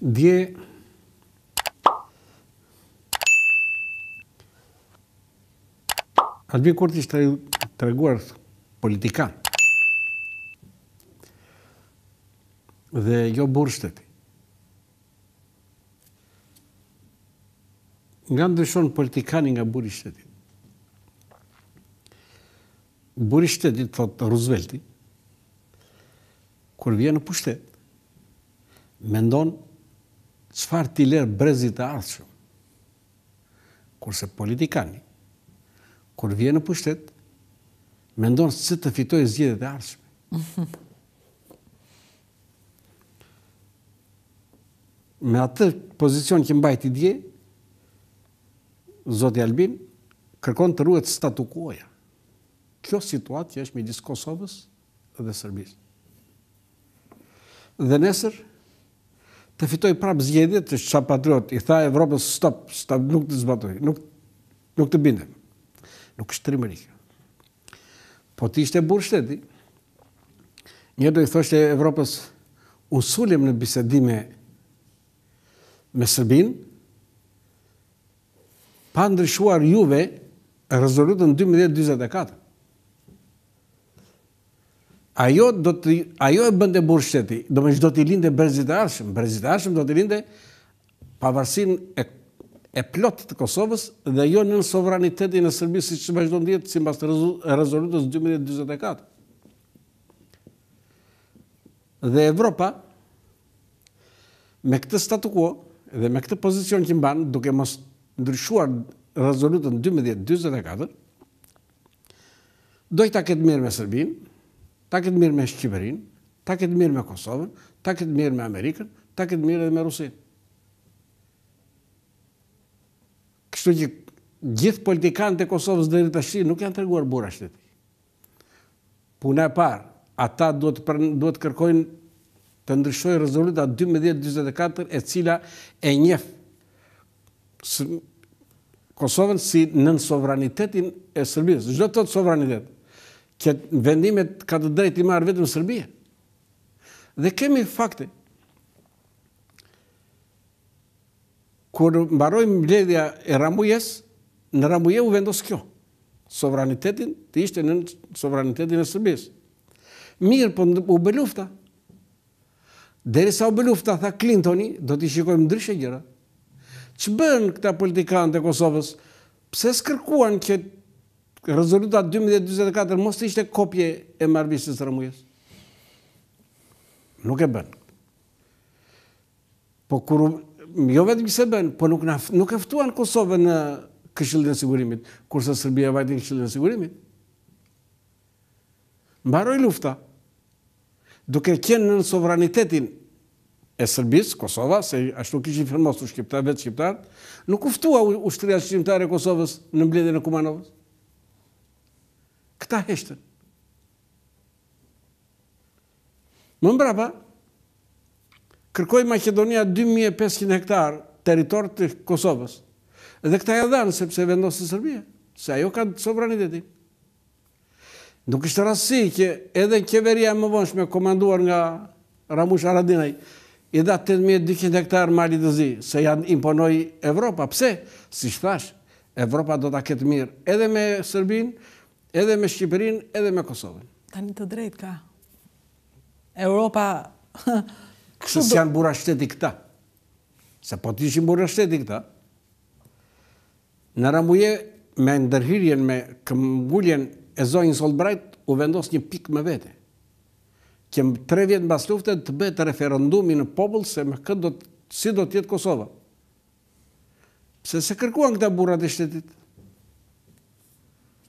dje Albin Kurti ishte të reguar politikan dhe jo burë shteti. Nga ndryshon politikani nga burë shteti. Burë shteti, thot Roosevelti, kur vje në pushtet, mendon qëfar t'i lerë brezit e ardhëshëm. Kurse politikani, kur vje në pushtet, me ndonë se të fitoj zgjedit e ardhëshme. Me atë pozicion që mbajt i dje, Zotë Albin, kërkon të ruet statu kuoja. Kjo situatë që është me gjithë Kosovës dhe Sërbisë. Dhe nesër, të fitoj prap zgjedhjet të shqa patriot, i tha Evropës stop, nuk të zbatoj, nuk, nuk të binde. Nuk është tri kjo. Po ti ishte burë shteti, një do i thoshte Evropës usullim në bisedime me Sërbin, pa ndryshuar juve rezolutën 1224 ajo, do të, ajo e bënde burë shteti, do me që do t'i linde brezit e arshëm, brezit e arshëm do t'i linde pavarësin e, e plot të Kosovës dhe jo në sovranitetin e Serbisë si që vazhdo në djetë si rezolutës 2024. Dhe Evropa, me këtë statu quo dhe me këtë pozicion që mban duke mos ndryshuar rezolutën 2024, dojta këtë mirë me Sërbinë, ta këtë mirë me Shqipërin, ta këtë mirë me Kosovën, ta këtë mirë me Amerikën, ta këtë mirë edhe me Rusin. Kështu që gjithë politikanë të Kosovës dhe rritë nuk janë të reguar bura shtetit. Puna e parë, ata duhet kërkojnë të ndryshoj rezoluta 2024 e cila e njef Kosovën si nën sovranitetin e Sërbisë. Gjdo të të sovranitetin që vendimet ka të drejt i marë vetëm Sërbije. Dhe kemi fakte. Kur mbarojmë mbledhja e Ramujes, në Ramuje u vendos kjo. Sovranitetin të ishte në sovranitetin e Sërbijes. Mirë, po u belufta. Dere sa u belufta, tha Clintoni, do t'i shikojmë ndryshe gjëra. Që bënë këta politikanë të Kosovës? Pse s'kërkuan këtë rezoluta 2024 mos të ishte kopje e marbisës rëmujës. Nuk e bënë. Po kuru, jo vetëm se bënë, po nuk eftuan Kosovë në këshillin e sigurimit, kurse Sërbija vajti në këshillin e sigurimit. Mbaroj lufta, duke kjenë në sovranitetin e Sërbis, Kosova, se ashtu kishin firmosu Shqiptar, vetë Shqiptar, nuk uftua ushtëria Shqiptar e Kosovës në mbledin e Kumanovës këta heshtën. Më mbrapa, kërkoj Makedonia 2500 hektar teritor të Kosovës, Edhe këta e dhanë sepse vendosë Sërbija, se ajo ka sovranitetin. Nuk është rasi që edhe kjeveria më vonshme komanduar nga Ramush Aradinaj, i da 8200 hektar mali dhe zi, se janë imponoj Evropa. Pse? Si shtash, Evropa do të këtë mirë. Edhe me Sërbinë, edhe me Shqipërin, edhe me Kosovën. Tanë të drejt ka. Europa... Kësë janë bura shteti këta. Se po të ishim bura shteti këta. Në Ramuje, me ndërhirjen, me këmbulljen e zonjë Solbrajt, u vendos një pik me vete. Këmë tre vjetë mbas bas luftet të betë referendumi në popullë se me këtë do të, si do tjetë Kosova. Pse se kërkuan këta burat e shtetit?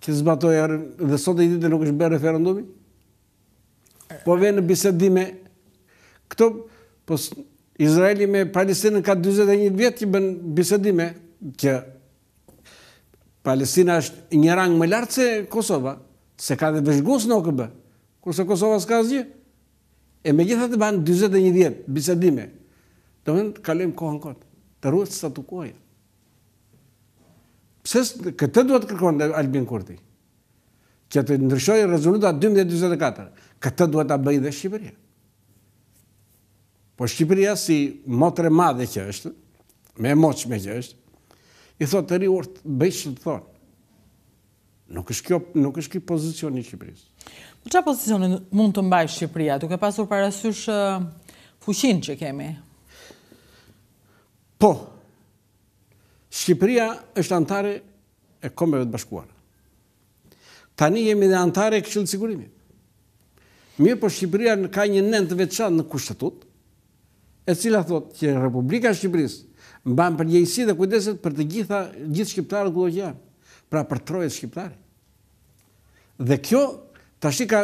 që zbatoja dhe sot e i ditë nuk është bërë referendumi? Po vejë në bisedime, këto, po Izraeli me Palestina ka 21 vjetë që bënë bisedime, që Palestina është një rangë më lartë se Kosova, se ka dhe vëzhgus në OKB, kurse Kosova s'ka zhjë, e me gjitha të banë 21 vjetë bisedime, do mëndë kalujem kohën kotë, të ruët së të të Pse këtë duhet të kërkon dhe Albin Kurti? që të ndryshojë rezoluta 2024. Këtë duhet të bëjë dhe Shqipëria. Po Shqipëria si motre madhe që është, me moqme që është, i thotë të ri urtë, bëjë që të thotë. Nuk është kjo, nuk është kjo pozicion një Shqipërisë. Në po që pozicionin mund të mbaj Shqipëria, duke pasur parasysh eh, fushin që kemi? Po, Shqipëria është antare e kombeve të bashkuara. Tani jemi dhe antare e këshilë të sigurimit. Mirë po Shqipëria në ka një nënd të veçanë në kushtetut, e cila thot që Republika Shqipëris më banë për njëjësi dhe kujdeset për të gjitha gjithë Shqiptarët dhe këllohë pra për trojët Shqiptarë. Dhe kjo të ka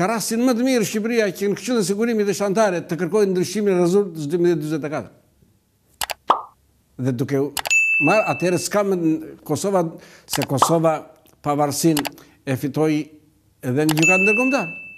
ka rasin më të mirë Shqipëria që në këshilë të sigurimit dhe shantare të kërkojnë ndryshimin e rezultës 2024 dhe duke marë atërë s'ka me në Kosova, se Kosova pavarësin e fitoj edhe në gjukatë